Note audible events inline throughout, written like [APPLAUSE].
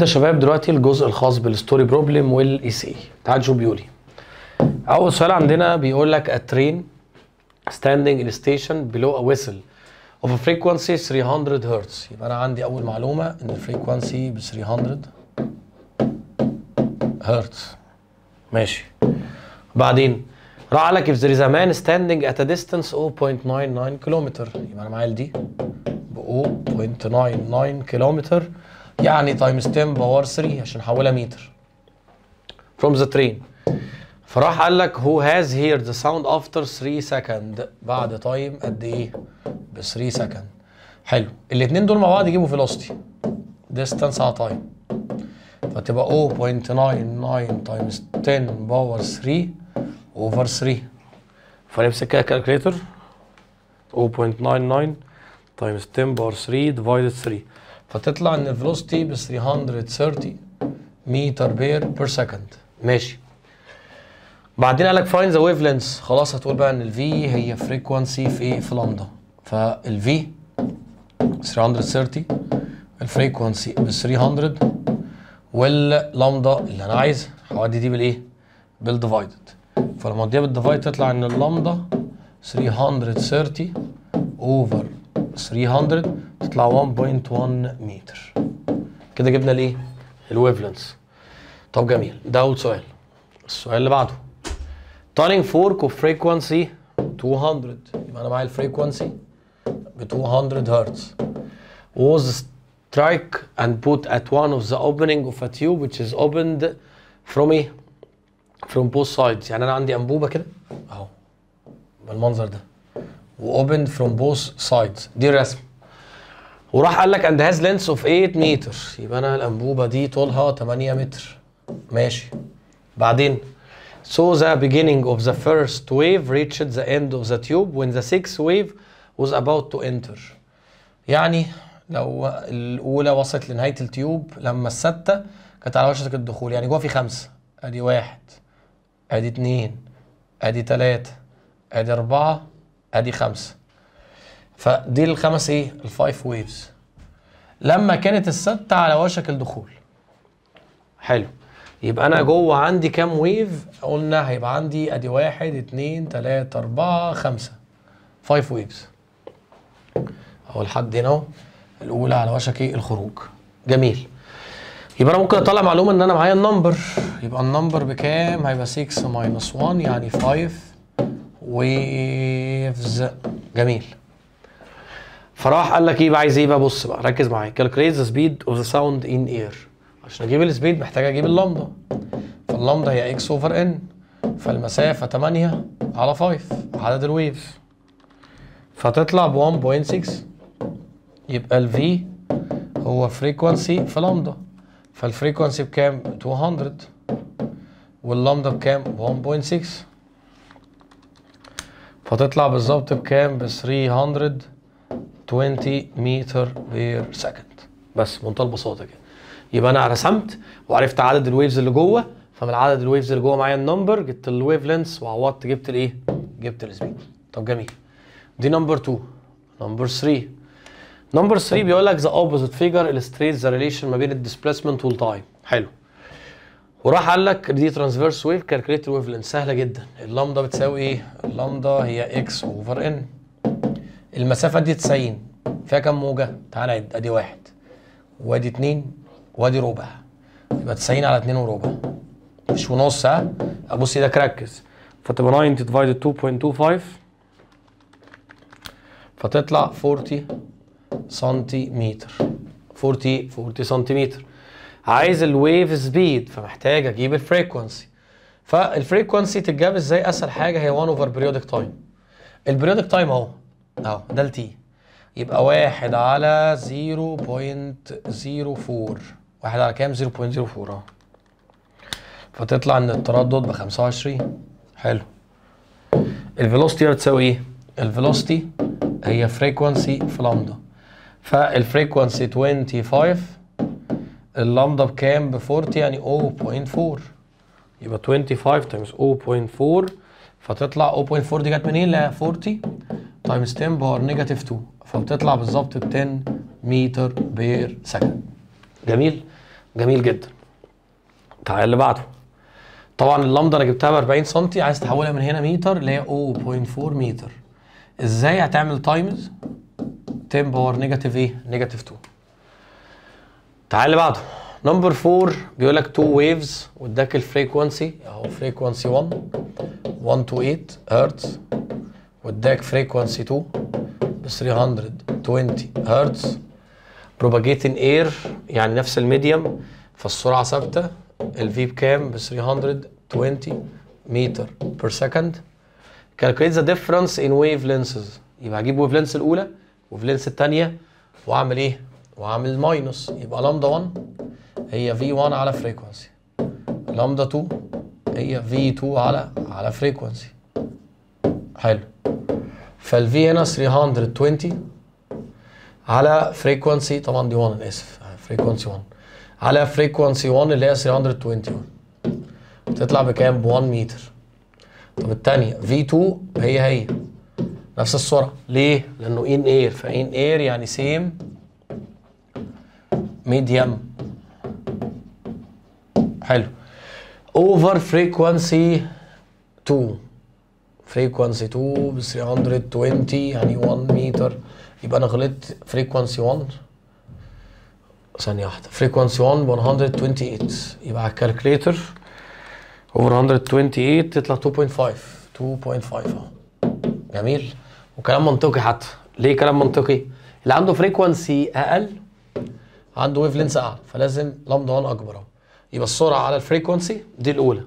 نبدا شباب دلوقتي الجزء الخاص بالستوري بروبلم والاي سي e تعال شو بيقول إيه. اول سؤال عندنا بيقول لك a train standing in a station below a whistle of a frequency 300 هرتز يبقى انا عندي اول معلومه ان الفريكوانسي ب 300 هرتز ماشي بعدين راح قال لك if there is a man standing at a distance 0.99 كيلومتر يبقى انا معايا دي ب 0.99 كيلومتر يعني تايم 10 باور 3 عشان احولها متر from the train فراح قال لك هو هاز هير ذا ساوند افتر 3 سكند بعد تايم قد ايه ب 3 سكند حلو الاثنين دول مع بعض يجيبوا فيلوستي ديستانس على تايم فتبقى 0.99 تايمز 10 باور 3 اوفر 3 فنمسك كده كالكليتر 0.99 تايمز 10 باور 3 ديفايدد 3 فتطلع ان الفلوستي ب 330 متر بير بير سكند ماشي بعدين قال لك فاين ذا ويف لينس خلاص هتقول بقى ان الفي هي فريكونسي في ايه في فال فالفي 330 الفريكونسي ب 300 واللامدا اللي انا عايزها هودي دي بالايه بالديفايدد فلما اوديها بالديفايد تطلع ان اللامدا 330 اوفر 300 تطلع 1.1 متر كده جبنا الايه؟ الويف لينس طب جميل ده اول سؤال السؤال اللي بعده تانينج فورك اوف فريكوانسي 200 يبقى انا معايا الفريكوانسي ب 200 هرتز was strike and put at one of the opening of a tube which is opened from ايه؟ from both sides يعني انا عندي انبوبه كده اهو بالمنظر ده واوبند opened from both sides دي الرسم وراح قال لك اند هاز لينس اوف 8 متر يبقى انا الانبوبه دي طولها 8 متر ماشي بعدين So the beginning of the first wave reached the end of the tube when the sixth wave was about to enter. يعني لو الأولى وصلت لنهاية التيوب لما الستة كانت على وشك الدخول يعني جوه في خمسة أدي واحد أدي اتنين أدي تلاتة أدي أربعة أدي خمسة فدي الخمس ايه الفايف ويفز لما كانت الستة على وشك الدخول حلو يبقى انا جوه عندي كام ويف قلنا هيبقى عندي ادي واحد اتنين تلاتة اربعة خمسة فايف ويفز اهو لحد هنا اهو الاولى على وشك ايه الخروج جميل يبقى انا ممكن اطلع معلومه ان انا معايا النمبر يبقى النمبر بكام هيبقى 6 ماينس 1 يعني 5 ويفز جميل فراح قال لك ايه بقى عايز ايه بقى بص بقى ركز معايا كالكوليت ذا سبيد اوف ذا ساوند ان اير عشان اجيب السبيد محتاج اجيب اللامدا فاللامدا هي اكس اوفر ان فالمسافه 8 على 5 عدد الويف فتطلع ب 1.6 يبقى الفي هو فريكونسي في لامدا فالفريكونسي بكام 200 واللامدا بكام ب 1.6 فتطلع بالظبط بكام ب 300 20 متر بير سكند بس بمنتهى البساطه كده يبقى انا رسمت وعرفت عدد الويفز اللي جوه فمن عدد الويفز اللي جوه معايا النمبر جبت الويف لينس وعوضت جبت الايه؟ جبت السبيد طب جميل دي نمبر 2 نمبر 3 نمبر 3 بيقول لك ذا اوبوزيت فيجر الستريت ذا ريليشن ما بين الديسبيسمنت والتايم حلو وراح قال لك دي ترانسفيرس ويف كالكريت الويف لينس سهله جدا اللامدا بتساوي ايه؟ اللامدا هي اكس اوفر ان المسافه دي 90 فيها كام موجه تعالى عد ادي واحد وادي اتنين وادي ربع يبقى 90 على اتنين وربع مش ونص ها ابص ايدك ركز فتبقى 90 ديفايد 2.25 فتطلع 40 سنتيمتر 40 40 سنتيمتر عايز الويف سبيد فمحتاج اجيب الفريكونسي فالفريكونسي تتجاب ازاي اسهل حاجه هي 1 اوفر بيريودك تايم البريودك تايم اهو اهو ده التي يبقى واحد على 0.04 واحد على كام 0.04 اهو فتطلع ان التردد ب 25 حلو الفيلوستي هتساوي ايه؟ الفيلوستي هي فريكوانسي في لامدا فالفريكوانسي 25 اللامدا بكام؟ ب 40 يعني 0.4 يبقى 25 تايمز 0.4 فتطلع 0.4 دي جت منين؟ لا 40 تايمز 10 باور نيجاتيف 2 فبتطلع بالظبط ب 10 متر بير سكند. جميل؟ جميل جدا. تعال اللي بعده. طبعا اللمضه انا جبتها ب 40 سم عايز تحولها من هنا متر اللي هي 0.4 متر. ازاي هتعمل تايمز 10 باور نيجاتيف ايه؟ نيجاتيف 2. تعال اللي بعده. نمبر 4 بيقول لك تو ويفز واداك الفريكونسي اهو فريكونسي 1 1 تو 8 هرتز واداك فريكونسي 2 ب 320 هرتز بروباجيتنج اير يعني نفس الميديم فالسرعه ثابته الفي بكام ب 320 متر بير سكند كالكوليت ذا ديفرنس ان ويف لينسز يبقى هجيب ويف لينس الاولى ويف لينس الثانيه واعمل ايه؟ واعمل ماينس يبقى لامدا 1 هي V1 على فريكونسي لامدا 2 هي V2 على على فريكونسي حلو فال V هنا 320 على فريكونسي طبعا دي 1 انا اسف فريكونسي 1 على فريكونسي 1 اللي هي 321 بتطلع بكام؟ ب 1 متر طب الثانيه V2 هي هي نفس السرعه ليه؟ لانه ان اير فان اير يعني سيم ميديم حلو اوفر فريكوانسي 2 فريكوانسي 2 ب 320 يعني 1 متر يبقى انا غلطت فريكوانسي 1 ثانية واحدة فريكوانسي 1 ب 128 يبقى على الكالكليتر اوفر 128 تطلع 2.5 2.5 اهو جميل وكلام منطقي حتى ليه كلام منطقي؟ اللي عنده فريكوانسي اقل عنده ويف لينس اعلى فلازم لامدا 1 اكبر اهو يبقى السرعه على الفريكونسي دي الاولى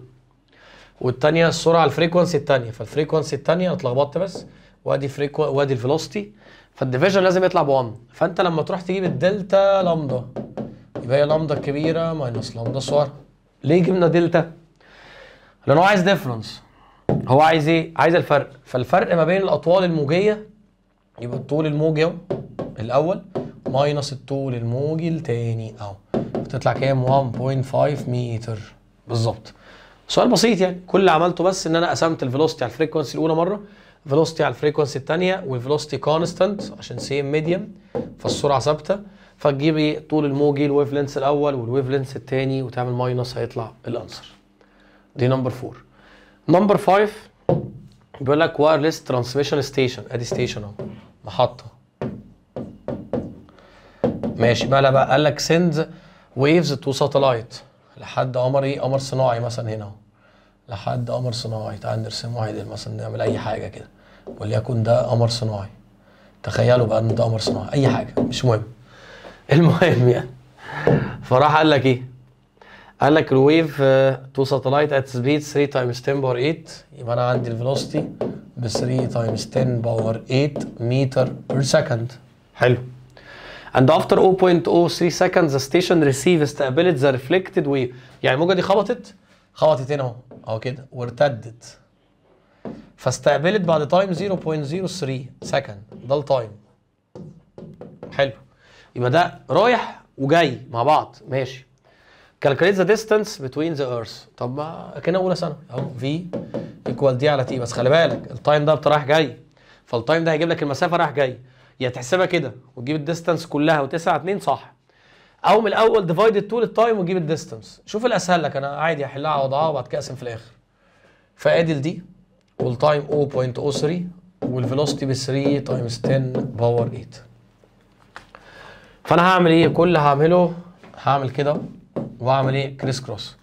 والثانيه السرعه على الفريكونسي الثانيه فالفريكونسي الثانيه انا اتلخبطت بس وادي فريكو وادي الفيلوستي فالديفيجن لازم يطلع ب 1 فانت لما تروح تجيب الدلتا لامدا يبقى هي لامدا الكبيره ماينس لامدا صغيرة ليه جبنا دلتا؟ لان هو عايز ديفرنس هو عايز ايه؟ عايز الفرق فالفرق ما بين الاطوال الموجيه يبقى الطول الموجي اهو الاول ماينس الطول الموجي الثاني اهو بتطلع كام 1.5 متر بالظبط سؤال بسيط يعني كل اللي عملته بس ان انا قسمت الفيلوسيتي على الفريكونسي الاولى مره الفيلوسيتي على الفريكونسي الثانيه والفيلوسيتي كونستانت عشان سيم ميديم فالسرعه ثابته فتجيبي إيه؟ طول الموجي الويف لينس الاول والويف لينس الثاني وتعمل ماينس هيطلع الانسر دي نمبر 4 نمبر 5 بيقول لك وايرلس ترانسميشن ستيشن ادي ستيشن اهو محطه ماشي مالها بقى قال لك سند ويفز تو ساتلايت لحد قمر ايه قمر صناعي مثلا هنا اهو لحد قمر صناعي تعال نرسم واحد مثلا نعمل اي حاجه كده وليكن ده قمر صناعي تخيلوا بقى ان ده قمر صناعي اي حاجه مش مهم [LAUGHS] المهم يعني فراح قال لك ايه قال لك الويف تو ساتلايت ات سبيد 3 تايمز 10 باور 8 يبقى انا عندي الفيلوستي ب 3 تايمز 10 باور 8 متر بير سكند حلو and after 0.03 seconds the station receives استقبلت the reflected wave يعني الموجه دي خبطت خبطت هنا اهو اهو كده وارتدت فاستقبلت بعد تايم 0.03 سكند ده التايم حلو يبقى ده رايح وجاي مع بعض ماشي calculate the distance between the earth طب ما اولى سنه اهو في ايكوال دي على تي بس خلي بالك التايم ده رايح جاي فالتايم ده هيجيب لك المسافه رايح جاي يا تحسبها كده وتجيب الديستانس كلها و9 2 صح او من الاول ديفايد طول التايم وتجيب الديستانس شوف الاسهل لك انا عادي احلها على وضعها وبعد كده اقسم في الاخر فادي دي والتايم 0.03 والفيلوسيتي ب 3 تايمز 10 باور 8 فانا هعمل ايه كل اللي هعمله هعمل كده واعمل ايه كريس كروس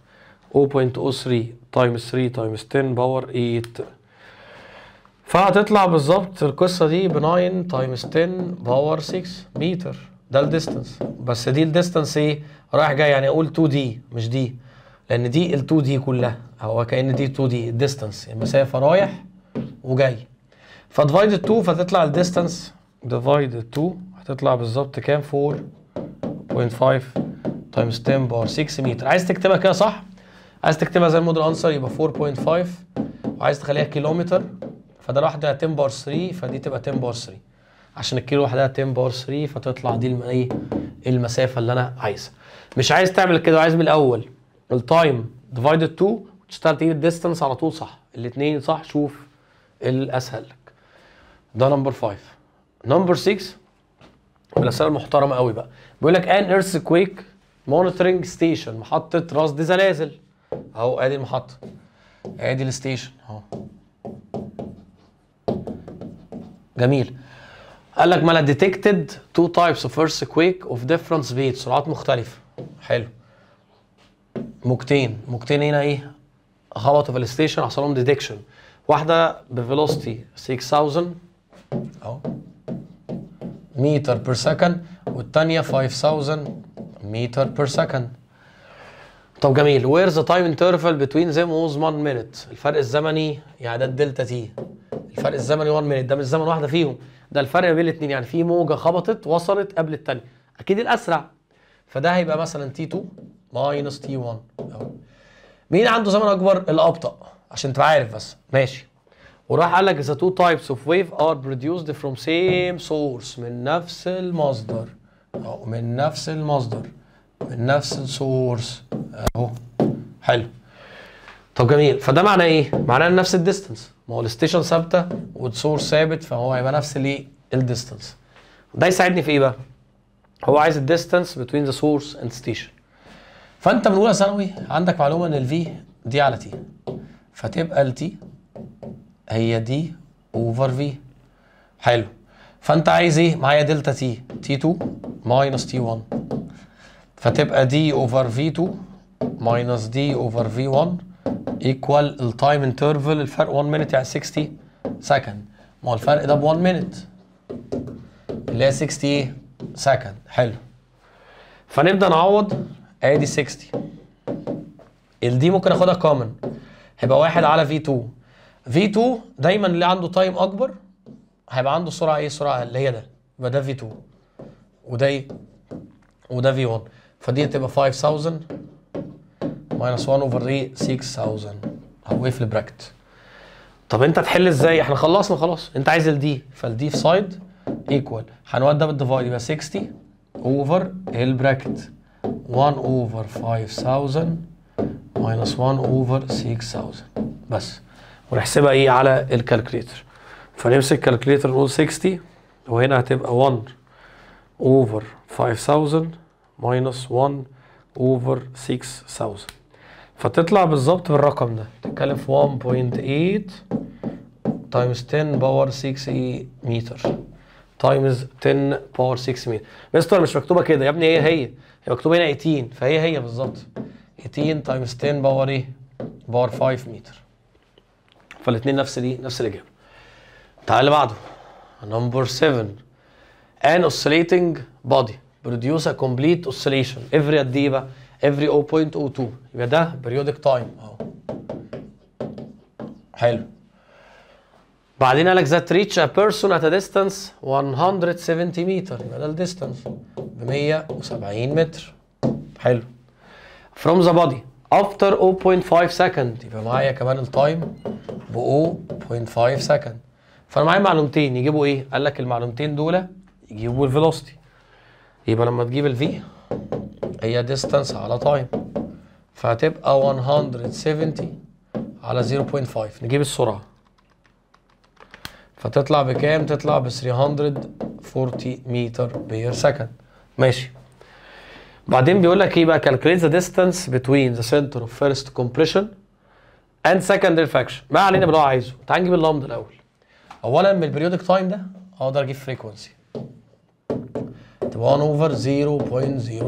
0.03 تايمز 3 تايمز 10 باور 8 فهتطلع بالظبط القصه دي ب 9 تايمز 10 باور 6 متر ده الديستنس بس دي الديستنس ايه رايح جاي يعني اقول 2 دي مش دي لان دي ال 2 دي كلها هو كان دي 2 دي الديستنس المسافه رايح وجاي فديفايد 2 فتطلع الديستنس ديفايد 2 هتطلع بالظبط كام 4.5 تايمز 10 باور 6 متر عايز تكتبها كده صح عايز تكتبها زي المودل انسر يبقى 4.5 وعايز تخليها كيلومتر فده واحده 10 باور 3 فدي تبقى 10 باور 3 عشان الكيلو لوحدها 10 باور 3 فتطلع دي ايه المسافه اللي انا عايزها مش عايز تعمل كده عايز من الاول التايم ديفايدد 2 وتشتغل تجيب الديستنس على طول صح الاثنين صح شوف الاسهل لك ده نمبر 5 نمبر 6 من الاسئله المحترمه قوي بقى بيقول لك ان ايرث كويك مونيتورنج ستيشن محطه رصد زلازل اهو ادي المحطه ادي الستيشن اهو جميل قال لك مالا ديتكتد تو تايبس اوف ايرث كويك اوف ديفرنت سبيد سرعات مختلفه حلو موجتين موجتين هنا ايه خبطوا في الستيشن حصل لهم ديتكشن واحده بفيلوستي 6000 اهو متر بير سكند والثانيه 5000 متر بير سكند طب جميل وير ذا تايم انترفال بتوين ذيم ووز 1 مينت الفرق الزمني يعني ده الدلتا تي الفرق الزمني 1 مينت ده مش زمن واحده فيهم ده الفرق بين الاثنين يعني في موجه خبطت وصلت قبل الثانيه اكيد الاسرع فده هيبقى مثلا تي 2 ماينس تي 1 اهو مين عنده زمن اكبر اللي ابطا عشان تبقى عارف بس ماشي وراح قال لك ذا تو تايبس اوف ويف ار بروديوسد فروم سيم سورس من نفس المصدر اه من نفس المصدر من نفس السورس اهو حلو طب جميل فده معناه ايه؟ معناه ان نفس الديستنس ما هو الستيشن ثابته والسورس ثابت فهو هيبقى نفس الايه؟ الديستنس ده يساعدني في ايه بقى؟ هو عايز الديستنس بتوين ذا سورس اند ستيشن فانت من اولى ثانوي عندك معلومه ان الفي دي على تي فتبقى التي هي دي اوفر في حلو فانت عايز ايه معايا دلتا تي تي 2 ماينس تي 1 فتبقى دي اوفر في 2 ماينس دي اوفر في 1 ايكوال التايم انترفل الفرق 1 مينت يعني 60 سكند ما هو الفرق ده ب 1 مينت اللي هي 60 سكند حلو فنبدا نعوض ادي 60 الدي ممكن اخدها كومن هيبقى 1 على في 2 في 2 دايما اللي عنده تايم اكبر هيبقى عنده سرعه ايه سرعه اقل هي ده يبقى ده في 2 وده ايه وده في 1 فدي هتبقى 5000 ماينس 1 اوفر 6000 6000 ايه في البراكت طب انت تحل ازاي احنا خلصنا خلاص انت عايز الدي فالدي في سايد ايكوال هنود ده بالديفايد يبقى 60 اوفر البراكت 1 اوفر 5000 ماينس 1 اوفر 6000 بس ونحسبها ايه على الكالكليتر فنمسك الكالكليتر نقول 60 وهنا هتبقى 1 اوفر 5000 ماينس 1 اوفر 6000 فتطلع بالظبط بالرقم ده تتكلم في 1.8 تايمز 10 باور 6 متر تايمز 10 باور 6 متر مستر مش مكتوبه كده يا ابني هي هي هي مكتوبه هنا 18 فهي هي بالظبط 18 تايمز 10 باور ايه باور 5 متر فالاثنين نفس دي نفس الاجابه تعال اللي بعده نمبر 7 ان اوسليتنج بودي produce a complete oscillation every قد ايه بقى؟ 0.02 يبقى ده بريودك تايم اهو حلو بعدين قال لك ذات ريتش ا بيرسون ات ا ديستانس 170 متر يبقى ده الديستانس ب 170 متر حلو فروم ذا body افتر 0.5 سكند يبقى معايا كمان التايم ب 0.5 سكند فانا معايا معلومتين يجيبوا ايه؟ قال لك المعلومتين دول يجيبوا الفيلوستي يبقى لما تجيب الفي هي ديستانس على تايم فهتبقى 170 على 0.5 نجيب السرعه فتطلع بكام تطلع ب 340 متر بير سكند ماشي بعدين بيقول لك ايه بقى calculate the distance between the center of first compression and secondary fraction ما علينا باللي هو عايزه تعال نجيب اللمض الاول اولا من البريودك تايم ده اقدر اجيب فريكونسي 1 اوفر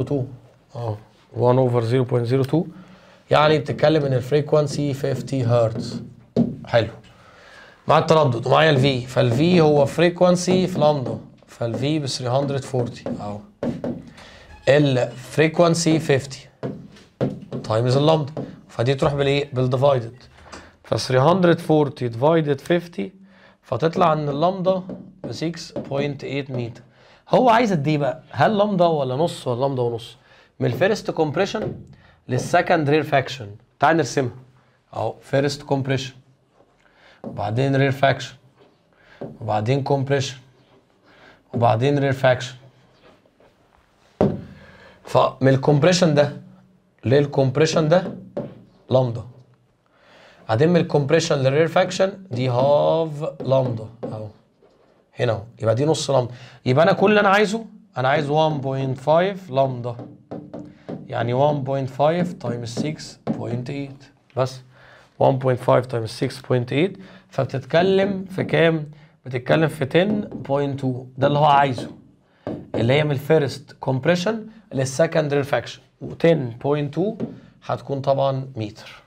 0.02 اه 1 اوفر 0.02 يعني بتتكلم ان الفريكوانسي 50 هرتز حلو مع التردد ومعايا الفي فالفي هو فريكوانسي في لامدا فالفي ب 340 اهو الفريكوانسي 50 تايمز اللامدا فدي تروح بالايه؟ بالديفايدد ف 340 ديفايدد 50 فتطلع ان اللامدا ب 6.8 متر هو عايز قد ايه بقى؟ هل لامدا ولا نص ولا لامدا ونص؟ من الفيرست كومبريشن للسكند رير فاكشن تعال نرسمها اهو فيرست كومبريشن وبعدين رير فاكشن وبعدين كومبريشن وبعدين رير فاكشن فمن الكومبريشن ده للكومبريشن ده لامدا بعدين من الكومبريشن للرير فاكشن دي هاف لامدا اهو هنا اهو يبقى دي نص لمضه يبقى انا كل اللي انا عايزه انا عايز 1.5 لمضه يعني 1.5 تايمز 6.8 بس 1.5 تايمز 6.8 فبتتكلم في كام؟ بتتكلم في 10.2 ده اللي هو عايزه اللي هي من الفيرست كومبريشن للسكند ريفاكشن و10.2 هتكون طبعا متر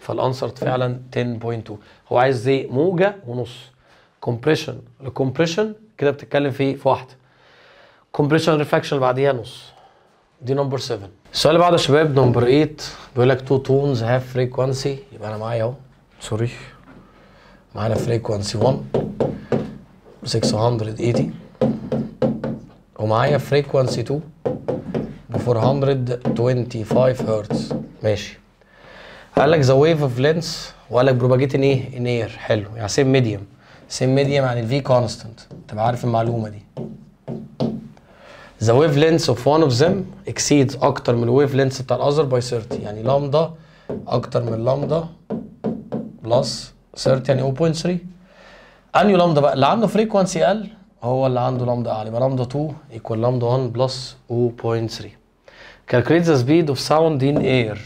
فالانسر فعلا 10.2 هو عايز زي موجه ونص كومبريشن الكومبريشن كده بتتكلم في في واحده كومبريشن ريفلكشن اللي بعديها نص دي نمبر 7 السؤال اللي بعده يا شباب نمبر 8 بيقول لك تو تونز هاف فريكوانسي يبقى انا معايا اهو سوري معانا فريكوانسي 1 680 ومعايا فريكوانسي 2 ب 425 هرتز ماشي قال لك ذا ويف اوف لينس وقال لك بروباجيت ان ايه ان اير حلو يعني سيم ميديوم سيم ميديم عن الفي كونستانت تبقى عارف المعلومه دي the wavelengths of one of them exceeds اكتر من الويف لينث بتاع الاذر باي 30 يعني لامدا اكتر من لامدا بلس 30 يعني 0.3 انيو لامدا بقى اللي عنده فريكوانسي اقل هو اللي عنده لامدا اعلى يبقى لامدا 2 ايكوال لامدا 1 بلس 0.3 calculate the speed of sound in air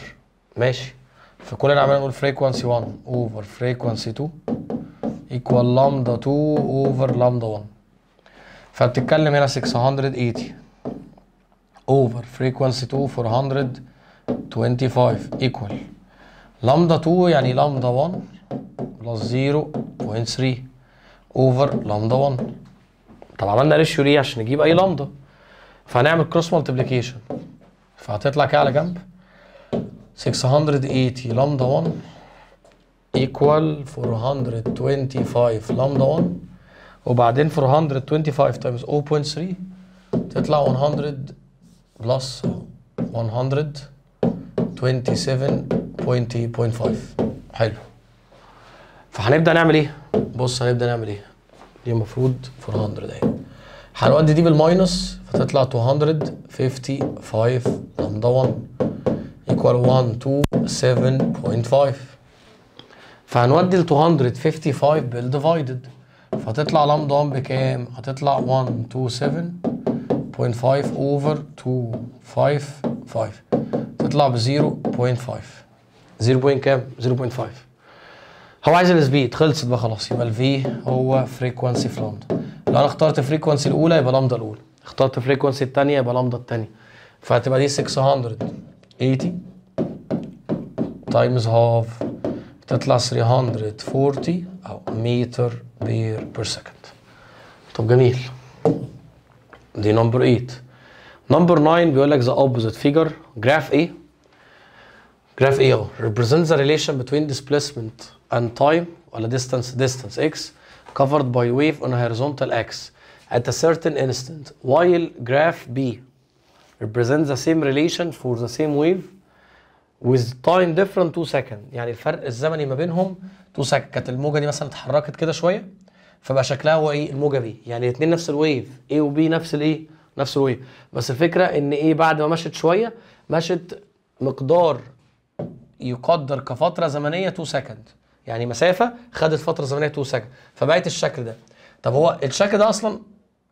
ماشي فكلنا عمالين نقول فريكوانسي 1 اوفر فريكوانسي 2 ايكوال لامدا 2 اوفر لامدا 1 فبتتكلم هنا 680 اوفر فريكوانسي 2 425 ايكوال لامدا 2 يعني لامدا 1 0.3 اوفر لامدا 1 طب عملنا ريشيو ليه عشان نجيب اي لامدا فهنعمل كروس مالتيبليكيشن فهتطلع كده على جنب 680 لامدا 1 equal 425 لامدا 1 وبعدين 425 times 0.3 تطلع 100 بلس 127.8.5 حلو فهنبدا نعمل ايه؟ بص هنبدا نعمل ايه؟ دي المفروض 400 اهي هنودي دي بالماينس فتطلع 255 لامدا 1 equal 127.5 فهنودي ال 255 بالديفايدد فهتطلع لامدا 1 بكام؟ هتطلع 127.5 اوفر 255 تطلع ب 0.5 0 كام؟ 0.5 هو عايز السبيد خلصت بقى خلاص يبقى الفي هو فريكونسي في لامدا لو انا اخترت فريكونسي الاولى يبقى لامدا الاولى اخترت فريكونسي الثانيه يبقى لامدا الثانيه فهتبقى دي 680 تايمز هاف last 340 meter per second. بير سكند طب جميل دي 8 Number 9 بيقول لك ذا اوبوزيت opposite figure. Graph جراف Graph اهو represents the relation between displacement and time the distance distance x covered by wave on a horizontal axis at a certain instant while graph b represents the same relation for the same wave with time different 2 second يعني الفرق الزمني ما بينهم 2 second كانت الموجه دي مثلا اتحركت كده شويه فبقى شكلها هو ايه الموجه بي يعني الاثنين نفس الويف اي وبي نفس الايه نفس الويف بس الفكره ان ايه بعد ما مشت شويه مشت مقدار يقدر كفتره زمنيه 2 second يعني مسافه خدت فتره زمنيه 2 second فبقت الشكل ده طب هو الشكل ده اصلا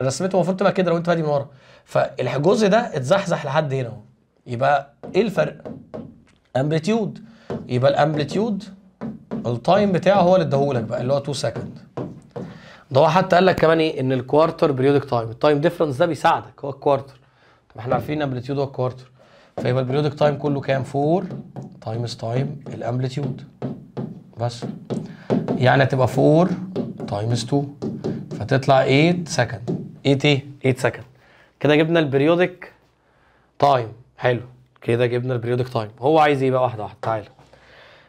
رسمته المفروض تبقى كده لو انت بادي من ورا فالجزء ده اتزحزح لحد هنا اهو يبقى ايه الفرق امبليتيود يبقى الامبليتيود التايم بتاعه هو اللي اداهولك بقى اللي هو 2 سكند ده هو حتى قال لك كمان ايه ان الكوارتر بريودك تايم التايم ديفرنس ده بيساعدك هو الكوارتر طب احنا عارفين امبليتيود هو الكوارتر فيبقى البريودك تايم كله كام 4 تايمز تايم الامبليتيود بس يعني هتبقى 4 تايمز 2 فتطلع 8 سكند 8 ايه 8 سكند كده جبنا البريودك تايم حلو كده جبنا البريودك تايم هو عايز ايه بقى واحده واحده تعالى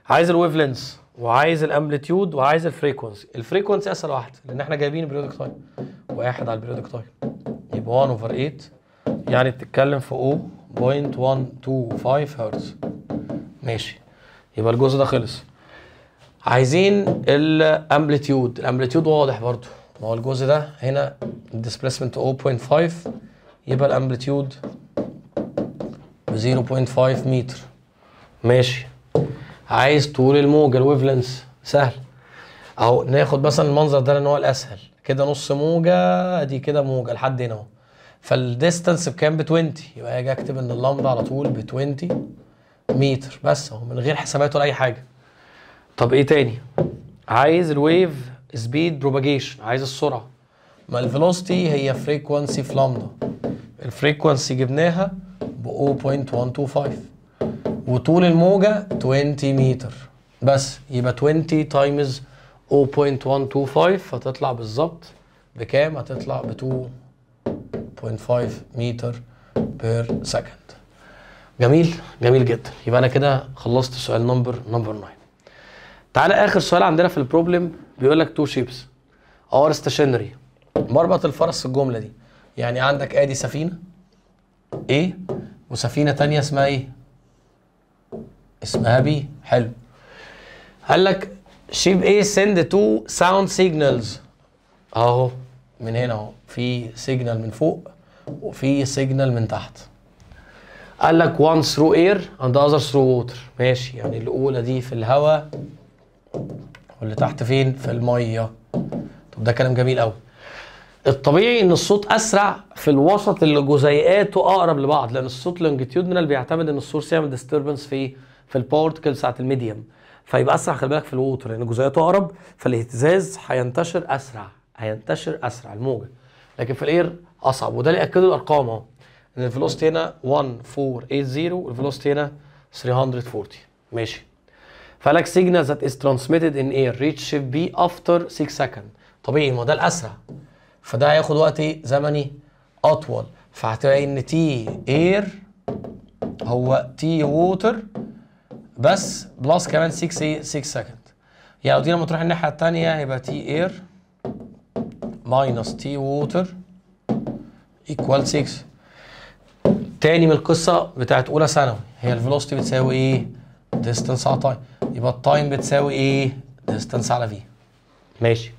عايز الويف لينس وعايز الامبليتيود وعايز الفريكونسي الفريكونسي اسهل واحده لان احنا جايبين البريودك تايم واحد على البريودك تايم يبقى 1 اوفر 8 يعني بتتكلم في 0.125 هرتز ماشي يبقى الجزء ده خلص عايزين الامبليتيود الامبليتيود واضح برضو ما هو الجزء ده هنا الديسبلسمنت 0.5 يبقى الامبليتيود 0.5 متر ماشي عايز طول الموجه الويف لينس سهل اهو ناخد مثلا المنظر ده لان هو الاسهل كده نص موجه ادي كده موجه لحد هنا اهو فالديستانس بكام ب 20 يبقى اجي اكتب ان اللمبه على طول ب 20 متر بس اهو من غير حسابات ولا اي حاجه طب ايه تاني عايز الويف سبيد بروباجيشن عايز السرعه ما الفيلوستي هي فريكوانسي في لامدا الفريكوانسي جبناها ب 0.125 وطول الموجه 20 متر بس يبقى 20 تايمز 0.125 فتطلع بالظبط بكام؟ هتطلع ب 2.5 متر بير سكند. جميل جميل جدا يبقى انا كده خلصت سؤال نمبر نمبر 9. تعالى اخر سؤال عندنا في البروبلم بيقول لك تو شيبس اور ستيشنري مربط الفرس الجمله دي يعني عندك ادي سفينه ايه وسفينه تانية اسمها ايه؟ اسمها بي حلو قال لك شيب ايه سند تو ساوند سيجنالز اهو من هنا اهو في سيجنال من فوق وفي سيجنال من تحت قال لك وان ثرو اير اند اذر ثرو ووتر ماشي يعني الاولى دي في الهواء واللي تحت فين في الميه طب ده كلام جميل قوي الطبيعي ان الصوت اسرع في الوسط اللي جزيئاته اقرب لبعض لان الصوت لونجيتيودنال بيعتمد ان السورس يعمل ديستربنس في في البارتكل بتاعت الميديم فيبقى اسرع خلي بالك في الووتر لان جزيئاته اقرب فالاهتزاز هينتشر اسرع هينتشر اسرع الموجه لكن في الاير اصعب وده اللي اكده الارقام اهو ان الفيلوستي هنا 1480 والفيلوستي هنا 340 ماشي فلك سيجنال ذات از ترانسميتد ان اير ريتش بي افتر 6 سكند طبيعي ما ده الاسرع فده هياخد وقت ايه زمني اطول فهتلاقي ان تي اير هو تي ووتر بس بلس كمان 6 ايه 6 سكند يعني لو دي لما تروح الناحيه الثانيه هيبقى تي اير ماينس تي ووتر ايكوال 6 تاني من القصه بتاعت اولى ثانوي هي الفيلوستي بتساوي ايه ديستنس على تايم يبقى التايم بتساوي ايه ديستنس على في ماشي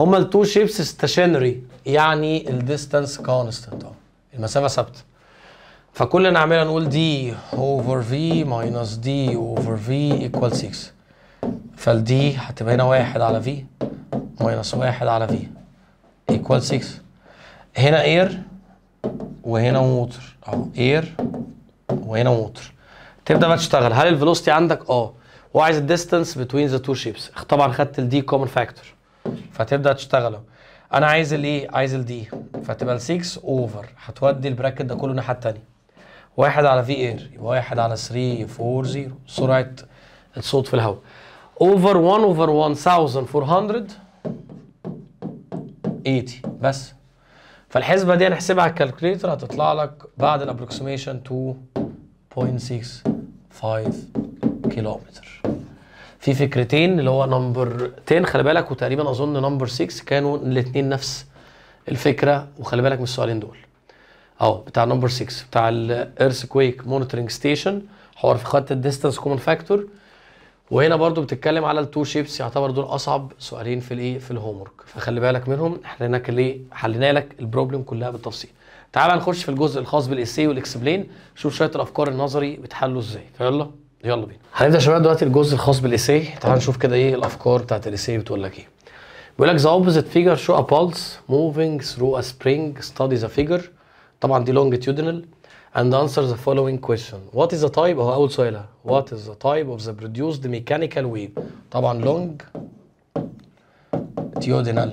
هما التو شيبس ستيشنري يعني الديستانس كونستنت المسافه ثابته فكل اللي نعمله نقول دي اوفر في ماينس دي اوفر في ايكوال 6 فالدي هتبقى هنا واحد على في ماينس واحد على في ايكوال 6 هنا اير وهنا ووتر اهو اير وهنا ووتر تبدا بقى تشتغل هل الفيلوستي عندك اه وعايز الديستانس بتوين ذا تو شيبس طبعا خدت الدي كومن فاكتور فتبدا تشتغله انا عايز الايه عايز الدي فتبقى ال 6 اوفر هتودي البراكت ده كله الناحيه الثانيه واحد على في اير يبقى واحد على 3 4 0 سرعه الصوت في الهواء اوفر 1 اوفر 1400 80 بس فالحسبه دي هنحسبها على الكالكوليتر هتطلع لك بعد الابروكسيميشن 2.65 كيلومتر في فكرتين اللي هو نمبر 10 خلي بالك وتقريبا اظن نمبر 6 كانوا الاثنين نفس الفكره وخلي بالك من السؤالين دول اهو بتاع نمبر 6 بتاع الايرث كويك مونيتورنج ستيشن حوار في خط الديستانس كومن فاكتور وهنا برضو بتتكلم على التو شيبس يعتبر دول اصعب سؤالين في الايه في الهوم ورك فخلي بالك منهم احنا ليه حلينا لك البروبلم كلها بالتفصيل تعال نخش في الجزء الخاص بالاسي والاكسبلين شوف شويه الافكار النظري بتحلوا ازاي فيلا يلا بينا هنبدا شباب دلوقتي الجزء الخاص بالاسي تعال نشوف كده ايه الافكار بتاعت الاسي بتقول لك ايه بيقول لك ذا اوبزيت فيجر شو ا pulse moving through a spring study the figure طبعا دي longitudinal and answer the following question what is the type اهو اول سؤال what is the type of the produced mechanical wave طبعا longitudinal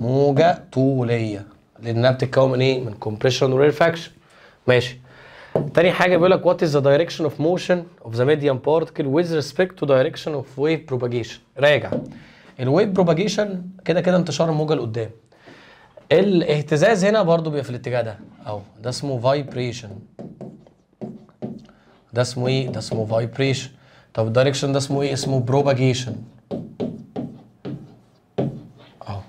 موجة طولية لأنها بتتكون من إيه؟ من compression وريفاكشن ماشي تاني حاجه بيقول لك وات از ذا دايركشن اوف موشن اوف ذا ميديم بارتكل ويز ريسبكت تو دايركشن اوف ويف بروباجيشن راجع الويف بروباجيشن كده كده انتشار الموجه لقدام الاهتزاز هنا برضو بيبقى في الاتجاه ده اهو ده اسمه فايبريشن ده اسمه ايه ده اسمه فايبريشن طب الدايركشن ده اسمه ايه اسمه بروباجيشن اهو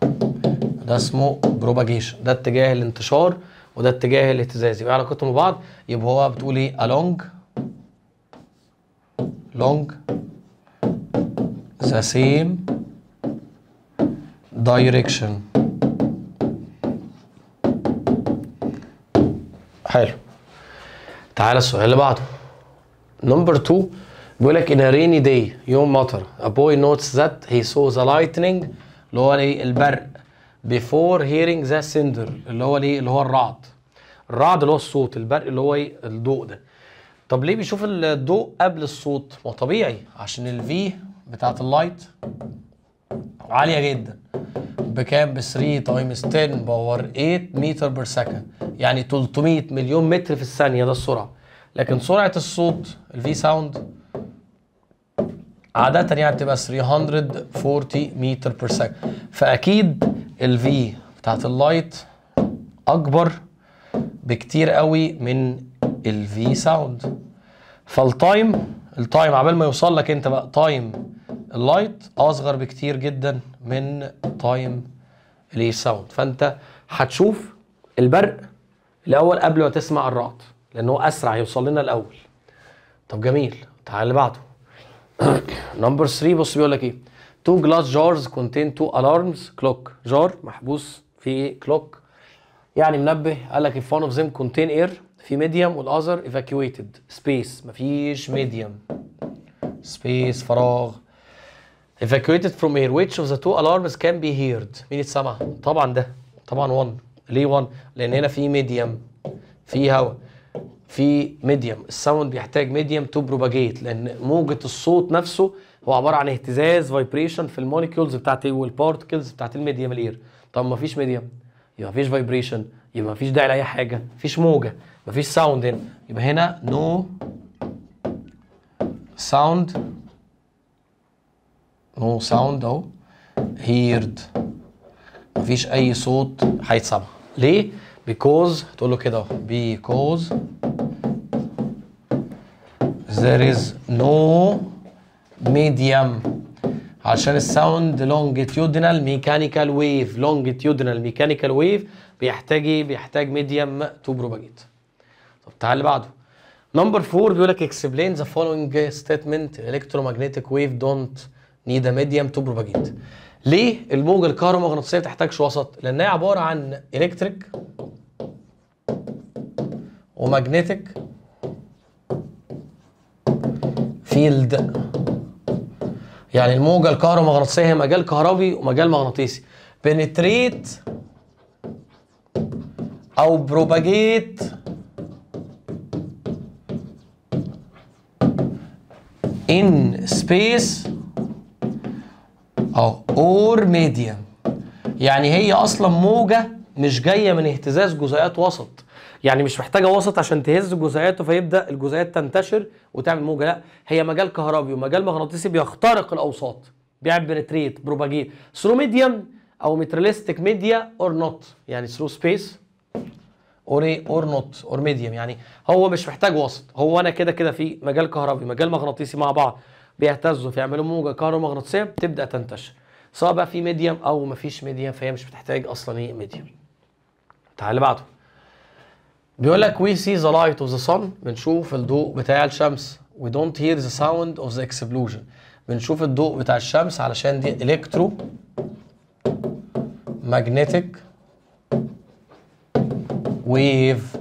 ده اسمه بروباجيشن ده اتجاه الانتشار وده اتجاه الاهتزاز يبقى علاقتهم ببعض يبقى هو بتقول ايه along long the same direction حلو تعالى السؤال اللي بعده نمبر 2 بيقول لك in a rainy day يوم مطر a boy notes that he saw the lightning اللي هو ايه البرق before hearing the cinder اللي هو الايه اللي هو الرعد الرعد اللي هو الصوت البرق اللي هو ايه الضوء ده طب ليه بيشوف الضوء قبل الصوت ما طبيعي عشان الفي بتاعت اللايت عاليه جدا بكام ب 3 تايمز 10 باور 8 متر بير سكند يعني 300 مليون متر في الثانيه ده السرعه لكن سرعه الصوت الفي ساوند عادة يعني بتبقى 340 متر بير سكند فأكيد V بتاعت اللايت أكبر بكتير قوي من V ساوند فالتايم التايم عبال ما يوصل لك انت بقى تايم اللايت اصغر بكتير جدا من تايم الايه ساوند فانت هتشوف البرق الاول قبل ما تسمع الرعد لان هو اسرع يوصل لنا الاول طب جميل تعال اللي بعده نمبر [CLEARS THROAT] 3 بص بيقول لك ايه تو جلاس جارز كونتين تو الارمز كلوك جار محبوس في ايه كلوك يعني منبه قال لك if one of them contain air في medium والاذر evacuated space مفيش medium space فراغ evacuated from air which of the two alarms can be heard مين اتسمع طبعا ده طبعا 1 ليه 1 لان هنا في medium في هواء في ميديم الساوند بيحتاج ميديم تو بروباجيت لان موجه الصوت نفسه هو عباره عن اهتزاز فايبريشن في الموليكيولز بتاعت إيه؟ والبارتكلز بتاعت الميديم الاير طب ما فيش ميديم يبقى ما فيش فايبريشن يبقى ما فيش داعي لاي حاجه ما فيش موجه ما فيش ساوند هنا يبقى هنا نو ساوند نو ساوند اهو هيرد ما فيش اي صوت هيتسمع ليه؟ بيكوز تقول له كده بيكوز there is no medium عشان الساوند لونجيتيودنال ميكانيكال ويف لونجيتيودنال ميكانيكال ويف بيحتاج ايه بيحتاج ميديم تو بروباجيت طب تعال اللي بعده نمبر 4 بيقول لك اكسبلين ذا following statement electromagnetic ويف دونت نيد ا ميديم تو بروباجيت ليه الموجه الكهرومغناطيسيه ما بتحتاجش وسط لانها عباره عن الكتريك وماجنتيك فيلد يعني الموجة الكهرومغناطيسية هي مجال كهربي ومجال مغناطيسي بنتريت أو بروباجيت إن سبيس أو أور medium يعني هي أصلا موجة مش جاية من اهتزاز جزيئات وسط يعني مش محتاجه وسط عشان تهز جزيئاته فيبدا الجزيئات تنتشر وتعمل موجه لا هي مجال كهربي ومجال مغناطيسي بيخترق الاوساط بيعمل بنتريت بروباجيت ثرو ميديم او متراليستيك ميديا اور نوت يعني ثرو سبيس اور ايه اور نوت اور ميديم يعني هو مش محتاج وسط هو انا كده كده في مجال كهربي مجال مغناطيسي مع بعض بيهتزوا فيعملوا موجه كهرومغناطيسيه بتبدا تنتشر سواء بقى في ميديم او مفيش ميديم فهي مش بتحتاج اصلا ايه ميديم تعالى بعده بيقول لك we see the light of the sun بنشوف الضوء بتاع الشمس we don't hear the sound of the explosion بنشوف الضوء بتاع الشمس علشان دي الكترو ماجنتيك ويف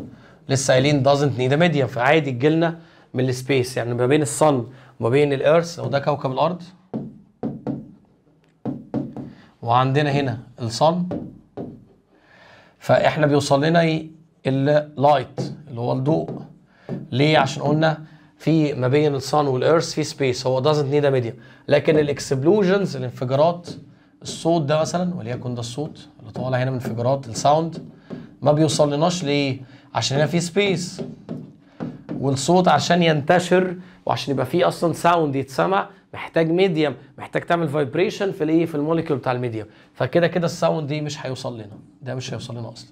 لسه قايلين doesn't need a medium فعادي تجيلنا من السبيس يعني ما بين الصن وما بين الايرث لو ده كوكب الارض وعندنا هنا الصن فاحنا بيوصل لنا ايه اللايت اللي هو الضوء ليه عشان قلنا في ما بين الصن والايرث في سبيس هو دازنت نيد ميديا لكن الاكسبلوجنز الانفجارات الصوت ده مثلا وليكن ده الصوت اللي طالع هنا من انفجارات الساوند ما بيوصلناش ليه عشان هنا في سبيس والصوت عشان ينتشر وعشان يبقى فيه اصلا ساوند يتسمع محتاج ميديم محتاج تعمل فايبريشن في الايه في الموليكيول بتاع الميديم فكده كده الساوند دي مش هيوصل لنا ده مش هيوصل لنا اصلا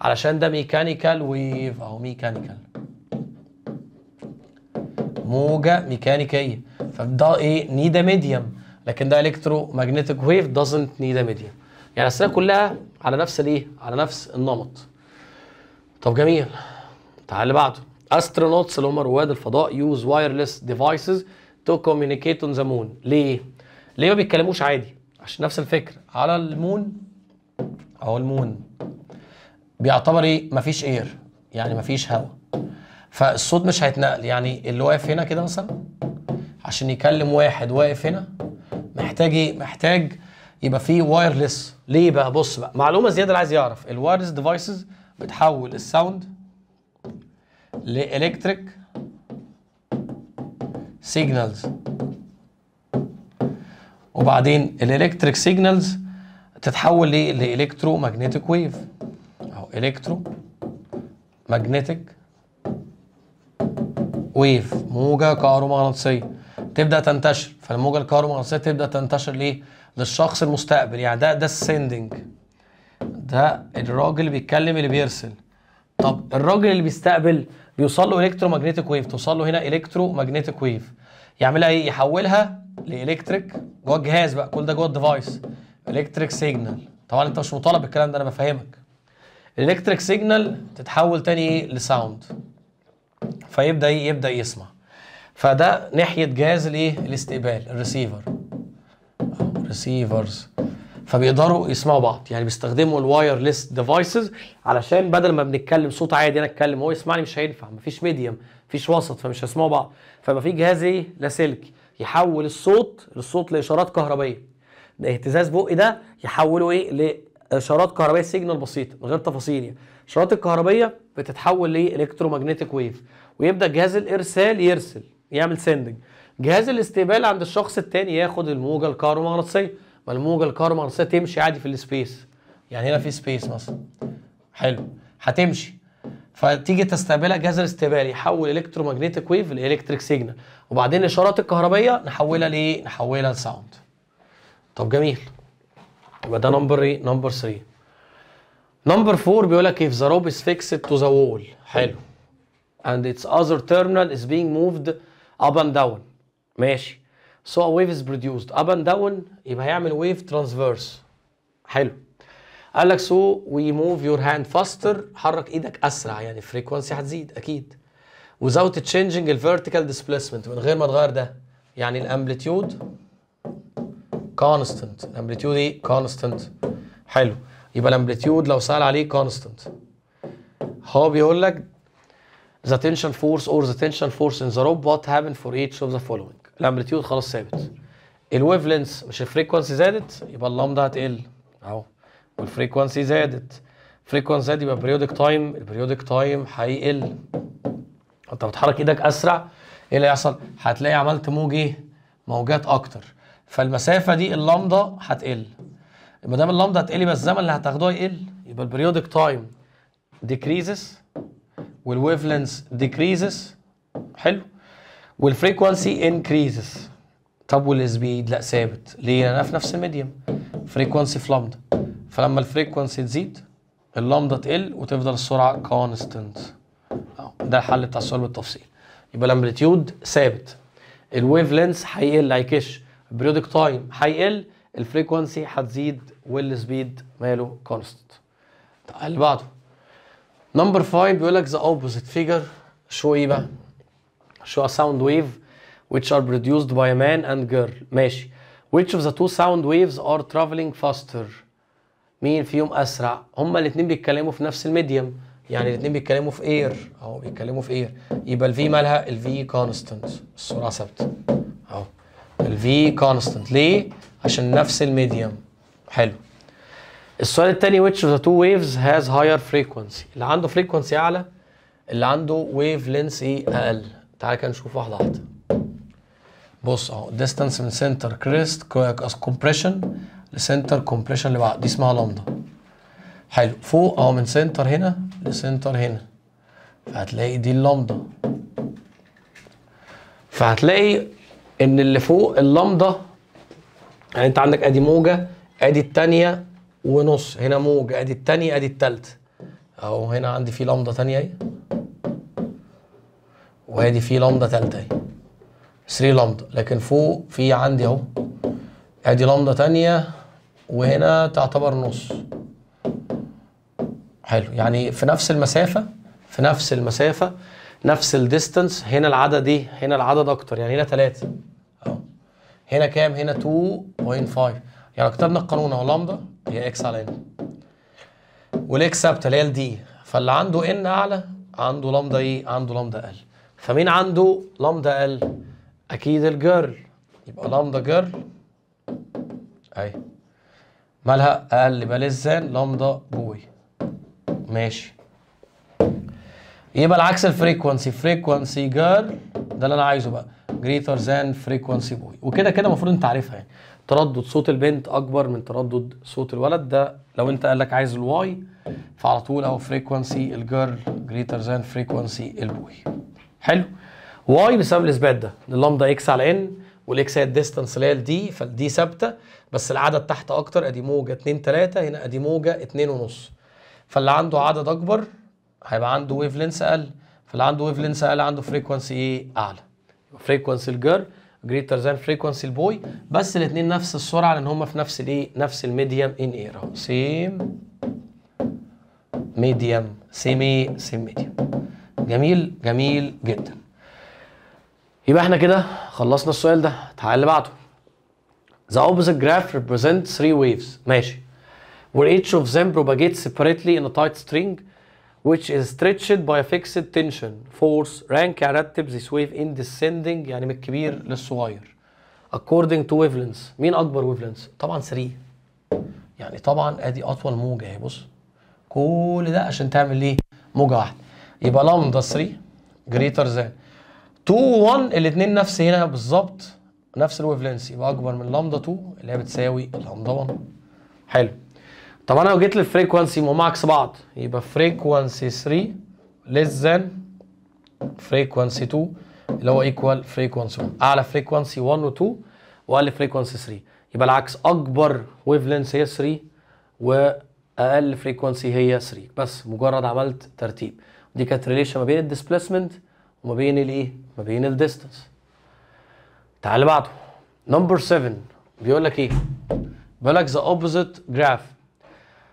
علشان ده ميكانيكال ويف اهو ميكانيكال موجه ميكانيكيه فده ايه نيد ميديم لكن ده الكترو ماجنتيك ويف دازنت نيد ميديم يعني الاسئله كلها على نفس الايه على نفس النمط طب جميل تعال اللي بعده استرونوتس اللي هم رواد الفضاء يوز وايرلس ديفايسز تو كوميونيكيت اون ذا مون ليه ليه ما بيتكلموش عادي عشان نفس الفكره على المون اهو المون بيعتبر ايه مفيش اير يعني مفيش هواء فالصوت مش هيتنقل يعني اللي واقف هنا كده مثلا عشان يكلم واحد واقف هنا محتاج ايه محتاج يبقى فيه وايرلس ليه بقى بص بقى معلومه زياده اللي عايز يعرف الوايرلس ديفايسز بتحول الساوند لالكتريك سيجنالز وبعدين الالكتريك سيجنالز تتحول لالكترو ماجنتيك ويف الكترو ماجنتيك ويف موجه كهرومغناطيسيه تبدا تنتشر فالموجه الكهرومغناطيسيه تبدا تنتشر ليه؟ للشخص المستقبل يعني ده ده السندنج ده الراجل اللي بيتكلم اللي بيرسل طب الراجل اللي بيستقبل بيوصل له الكترو ماجنتيك ويف توصل له هنا الكترو ماجنتيك ويف يعملها ايه؟ يحولها لالكتريك جوه الجهاز بقى كل ده جوه الديفايس الكتريك سيجنال طبعا انت مش مطالب بالكلام ده انا بفهمك الالكتريك سيجنال تتحول تاني إيه؟ لساوند فيبدا إيه؟ يبدا يسمع فده ناحيه جهاز الايه الاستقبال الريسيفر ريسيفرز فبيقدروا يسمعوا بعض يعني بيستخدموا الوايرلس ديفايسز علشان بدل ما بنتكلم صوت عادي انا اتكلم هو يسمعني مش هينفع مفيش ميديوم مفيش وسط فمش هيسمعوا بعض فما في جهاز ايه لاسلكي يحول الصوت للصوت لاشارات كهربائيه اهتزاز بقي ده يحوله ايه اشارات كهربائيه سيجنال بسيطه من غير تفاصيل يعني الاشارات الكهربائيه بتتحول لالكترومغنيتيك ويف ويبدا جهاز الارسال يرسل يعمل سندنج جهاز الاستقبال عند الشخص الثاني ياخد الموجه الكهرومغناطيسيه ما الموجه الكهرومغناطيسيه تمشي عادي في السبيس يعني هنا في سبيس مثلا حلو هتمشي فتيجي تستقبلها جهاز الاستقبال يحول الكترومagnetic ويف لالكتريك سيجنال وبعدين الاشارات الكهربائيه نحولها لايه نحولها لساوند طب جميل يبقى ده نمبر ايه؟ نمبر 3 نمبر 4 بيقول لك if the rope is fixed to the wall حلو and its other terminal is being moved up and down ماشي so a wave is produced up and down يبقى هيعمل wave transverse حلو قال لك so we move your hand faster حرك ايدك اسرع يعني frequency هتزيد اكيد without changing the vertical displacement من غير ما تغير ده يعني الامبليتيود كونستنت الامبليتيود ايه كونستنت حلو يبقى الامبليتيود لو سال عليه كونستنت هو بيقول لك the tension force or the tension force in the rope what happened for each of the following الامبليتيود خلاص ثابت الويف لينث مش الفريكوانسي زادت يبقى اللامدا هتقل اهو والفريكوانسي زادت فريكوانسي زاد يبقى بريودك تايم البريودك تايم هيقل انت بتحرك ايدك اسرع ايه اللي هيحصل هتلاقي عملت موج ايه موجات اكتر فالمسافه دي اللامدا هتقل ما دام اللامدا هتقل يبقى الزمن اللي هتاخدوه يقل يبقى البريودك تايم ديكريزس والويف لينث ديكريزس حلو والفريكوانسي انكريزس طب والسبيد لا ثابت ليه انا في نفس الميديم فريكوانسي في لامدا فلما الفريكوانسي تزيد اللامدا تقل وتفضل السرعه كونستنت ده الحل بتاع السؤال بالتفصيل يبقى الامبليتيود ثابت الويف لينث هيقل هيكش البريودك تايم هيقل الفريكونسي هتزيد والسبيد ماله كونستنت طيب، اللي بعده نمبر 5 بيقول لك ذا اوبوزيت فيجر شو ايه بقى شو ا ساوند ويف which are produced by a man and girl ماشي which of the two sound waves are traveling faster مين فيهم اسرع هما الاثنين بيتكلموا في نفس الميديم يعني الاثنين بيتكلموا في اير اهو بيتكلموا في اير يبقى الفي مالها الفي كونستنت السرعه ثابته الفي كونستنت ليه؟ عشان نفس الميديم حلو السؤال الثاني which of the two waves has higher frequency اللي عنده frequency اعلى اللي عنده wave length ايه e اقل تعال كده نشوف واحده واحده بص اهو distance من center crest compression لسنتر compression اللي بعد دي اسمها لندا حلو فوق اهو من center هنا لسنتر هنا فهتلاقي دي اللندا فهتلاقي ان اللي فوق اللمضه يعني انت عندك ادي موجه ادي الثانيه ونص هنا موجه ادي الثانيه ادي الثالثه اهو هنا عندي في لمضه ثانيه اهي وادي في لمضه ثالثه اهي 3 لمضه لكن فوق في عندي اهو ادي لمضه ثانيه وهنا تعتبر نص حلو يعني في نفس المسافه في نفس المسافه نفس الديستنس هنا العدد ايه هنا العدد اكتر يعني هنا ثلاثه هنا كام هنا 2.5 يعني كتبنا القانون اهو لامدا هي اكس على ان والاكس ثابته اللي هي الدي فاللي عنده ان اعلى عنده لامدا ايه e، عنده لامدا اقل فمين عنده لامدا اقل اكيد الجيرل يبقى لامدا جيرل اهي مالها اقل باليس ذان لامدا بوي ماشي يبقى العكس الفريكوانسي فريكوانسي جار ده اللي انا عايزه بقى جريتر ذان فريكوانسي بوي وكده كده المفروض انت عارفها يعني تردد صوت البنت اكبر من تردد صوت الولد ده لو انت قال لك عايز الواي فعلى طول اهو فريكوانسي الجيرل جريتر ذان فريكوانسي البوي حلو واي بسبب الاثبات ده اللامدا اكس على ان والاكس هي الديستانس اللي هي الدي فالدي ثابته بس العدد تحت اكتر ادي موجه 2 3 هنا ادي موجه 2 ونص فاللي عنده عدد اكبر هيبقى عنده ويف لينس اقل فاللي عنده ويف لينس اقل عنده فريكونسي ايه اعلى فريكونسي الجير جريتر ذان فريكونسي البوي بس الاثنين نفس السرعه لان هم في نفس الايه نفس الميديم ان اير سيم ميديم سيم ايه سيم ميديم جميل جميل جدا يبقى احنا كده خلصنا السؤال ده تعال اللي بعده The opposite graph represents three waves ماشي where each of them propagates separately in a tight string which is stretched by a fixed tension force rank ارتب this wave in descending يعني من الكبير للصغير according to wavelengths مين اكبر wavelengths طبعا 3 يعني طبعا ادي اطول موجه اهي بص كل ده عشان تعمل ايه موجه واحده يبقى لامدا 3 جريتر ذان 2 1 الاثنين نفس هنا بالظبط نفس الويف لينس يبقى اكبر من لامدا 2 اللي هي بتساوي لامدا 1 حلو طب انا لو جيت للفريكوانسي ما هم عكس بعض يبقى فريكوانسي 3 ليس ذان فريكوانسي 2 اللي هو ايكوال فريكوانسي 1 اعلى فريكوانسي 1 و2 واقل فريكوانسي 3 يبقى العكس اكبر ويف لينث هي 3 واقل فريكوانسي هي 3 بس مجرد عملت ترتيب دي كانت ريليشن ما بين الديسبيسمنت وما بين الايه ما بين الديستنس تعالى بعده نمبر 7 بيقول لك ايه بيقول لك ذا اوبوزيت جراف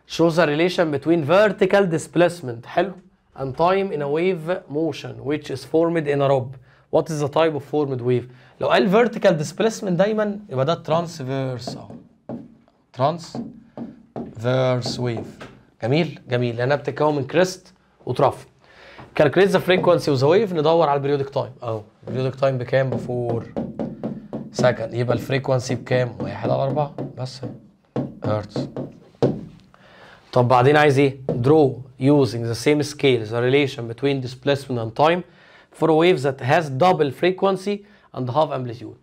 shows a relation between vertical displacement حلو and time in a wave motion which is formed in a rob what is the type of formed wave لو قال vertical displacement دايما يبقى ده transverse اهو transverse wave جميل جميل لانها بتتكون من crest وترف calculate the frequency of the wave ندور على البريودك تايم اهو البريودك تايم بكام بفور سكند يبقى الفريكونسي بكام 1 على 4 بس هرتز طب بعدين عايز ايه draw using the same scale the relation between displacement and time for a wave that has double frequency and half amplitude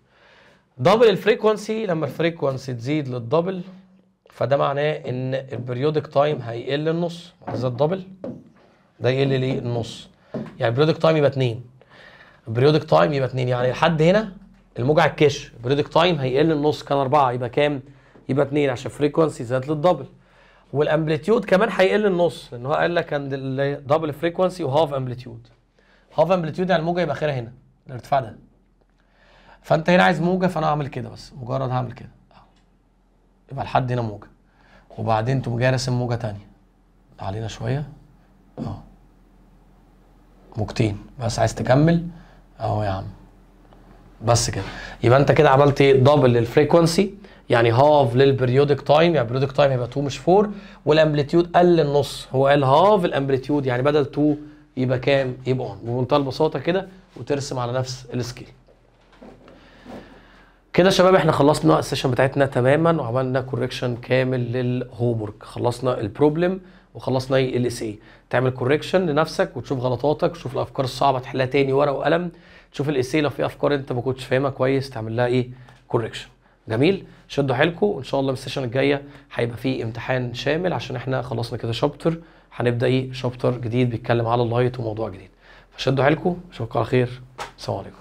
double الفريكونسي لما الفريكونسي تزيد للدبل فده معناه ان البريودك تايم هيقل النص زاد الدبل ده يقل ليه النص يعني البريودك تايم يبقى اثنين البريودك تايم يبقى اثنين يعني لحد هنا الموجع الكش البريودك تايم هيقل النص كان اربعه يبقى كام يبقى اثنين عشان فريكونسي زاد للدبل والامبليتيود كمان هيقل النص لان هو قال لك عند دبل فريكونسي وهاف امبليتيود هاف امبليتيود يعني الموجه يبقى اخرها هنا الارتفاع ده فانت هنا عايز موجه فانا هعمل كده بس مجرد هعمل كده يبقى لحد هنا موجه وبعدين تقوم جاي راسم موجه ثانيه علينا شويه اه موجتين بس عايز تكمل اهو يا عم بس كده يبقى انت كده عملت ايه دبل الفريكونسي يعني هاف للبريودك تايم يعني البريودك تايم هيبقى 2 مش 4 والامبليتيود قل النص هو قال هاف الامبليتيود يعني بدل 2 يبقى كام؟ يبقى اون بمنتهى البساطه كده وترسم على نفس السكيل. كده يا شباب احنا خلصنا السيشن بتاعتنا تماما وعملنا كوركشن كامل للهوم ورك خلصنا البروبلم وخلصنا اس اي تعمل كوركشن لنفسك وتشوف غلطاتك وتشوف الافكار الصعبه تحلها تاني ورقه وقلم تشوف الاس اي لو في افكار انت ما كنتش فاهمها كويس تعمل لها ايه كوركشن جميل شدوا حيلكم وان شاء الله من السيشن الجايه هيبقى فيه امتحان شامل عشان احنا خلصنا كده شابتر هنبدا ايه شابتر جديد بيتكلم على اللايت وموضوع جديد فشدوا حيلكم اشوفكم على خير سلام عليكم